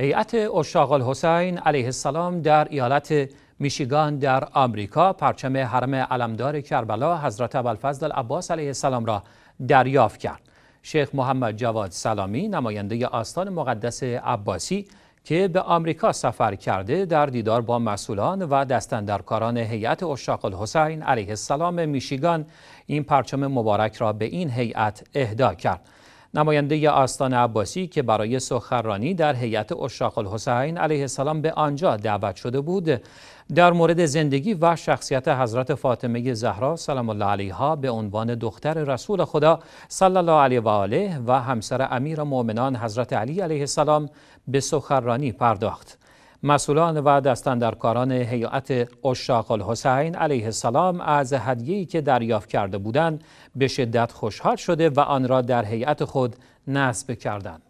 هیئت اشاق الحسین علیه السلام در ایالت میشیگان در آمریکا پرچم حرم علمدار کربلا حضرت ابوالفضل عباس علیه السلام را دریافت کرد شیخ محمد جواد سلامی نماینده آستان مقدس عباسی که به آمریکا سفر کرده در دیدار با مسئولان و دستندرکاران هیئت اشاق الحسین علیه السلام میشیگان این پرچم مبارک را به این هیئت اهدا کرد نماینده آستان عباسی که برای سخنرانی در هیئت اشراق الحسین علیه السلام به آنجا دعوت شده بود در مورد زندگی و شخصیت حضرت فاطمه زهرا سلام الله علیها به عنوان دختر رسول خدا صلی الله علیه و آله و همسر امیر مؤمنان حضرت علی علیه السلام به سخنرانی پرداخت مسئولان و دستندرکاران هیئت اشاق الحسین علیه السلام از هدیه‌ای که دریافت کرده بودند به شدت خوشحال شده و آن را در هیئت خود نصب کردند